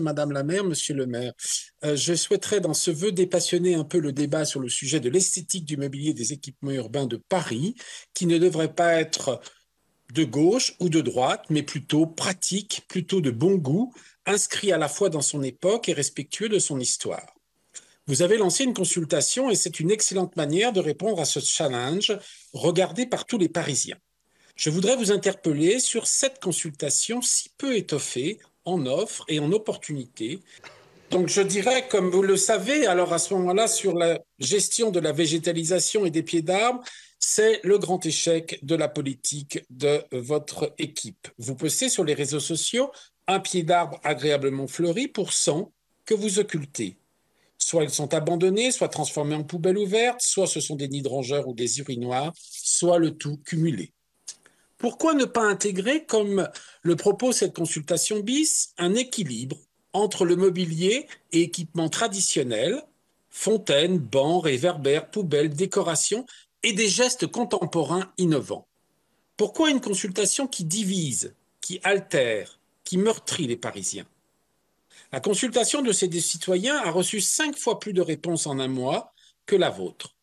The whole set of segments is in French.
Madame la maire, monsieur le maire, euh, je souhaiterais dans ce vœu dépassionner un peu le débat sur le sujet de l'esthétique du mobilier des équipements urbains de Paris, qui ne devrait pas être de gauche ou de droite, mais plutôt pratique, plutôt de bon goût, inscrit à la fois dans son époque et respectueux de son histoire. Vous avez lancé une consultation et c'est une excellente manière de répondre à ce challenge regardé par tous les Parisiens. Je voudrais vous interpeller sur cette consultation si peu étoffée en offre et en opportunité. Donc je dirais, comme vous le savez, alors à ce moment-là, sur la gestion de la végétalisation et des pieds d'arbres, c'est le grand échec de la politique de votre équipe. Vous postez sur les réseaux sociaux un pied d'arbre agréablement fleuri pour 100 que vous occultez. Soit ils sont abandonnés, soit transformés en poubelles ouvertes, soit ce sont des nids de ou des urinoirs, soit le tout cumulé. Pourquoi ne pas intégrer, comme le propose cette consultation bis, un équilibre entre le mobilier et équipement traditionnel, fontaines, bancs, réverbères, poubelles, décorations, et des gestes contemporains innovants Pourquoi une consultation qui divise, qui altère, qui meurtrit les Parisiens La consultation de ces deux citoyens a reçu cinq fois plus de réponses en un mois que la vôtre.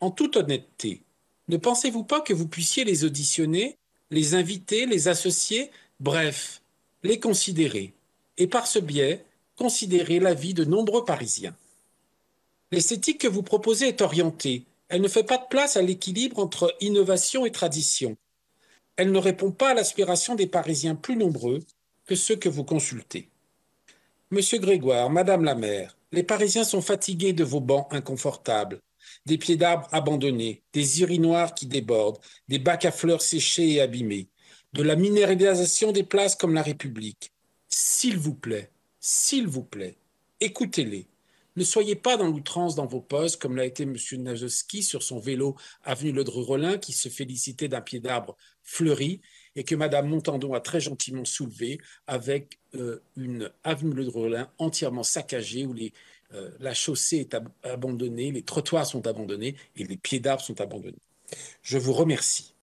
En toute honnêteté, ne pensez-vous pas que vous puissiez les auditionner les inviter, les associer, bref, les considérer. Et par ce biais, considérer la vie de nombreux Parisiens. L'esthétique que vous proposez est orientée. Elle ne fait pas de place à l'équilibre entre innovation et tradition. Elle ne répond pas à l'aspiration des Parisiens plus nombreux que ceux que vous consultez. Monsieur Grégoire, Madame la maire, les Parisiens sont fatigués de vos bancs inconfortables des pieds d'arbres abandonnés, des iris noirs qui débordent, des bacs à fleurs séchés et abîmés, de la minéralisation des places comme la République. S'il vous plaît, s'il vous plaît, écoutez-les. Ne soyez pas dans l'outrance dans vos postes, comme l'a été M. Nazowski sur son vélo avenue Le rollin qui se félicitait d'un pied d'arbre fleuri et que Mme Montandon a très gentiment soulevé avec euh, une avenue Le rollin entièrement saccagée où les euh, la chaussée est abandonnée, les trottoirs sont abandonnés et les pieds d'arbres sont abandonnés. Je vous remercie.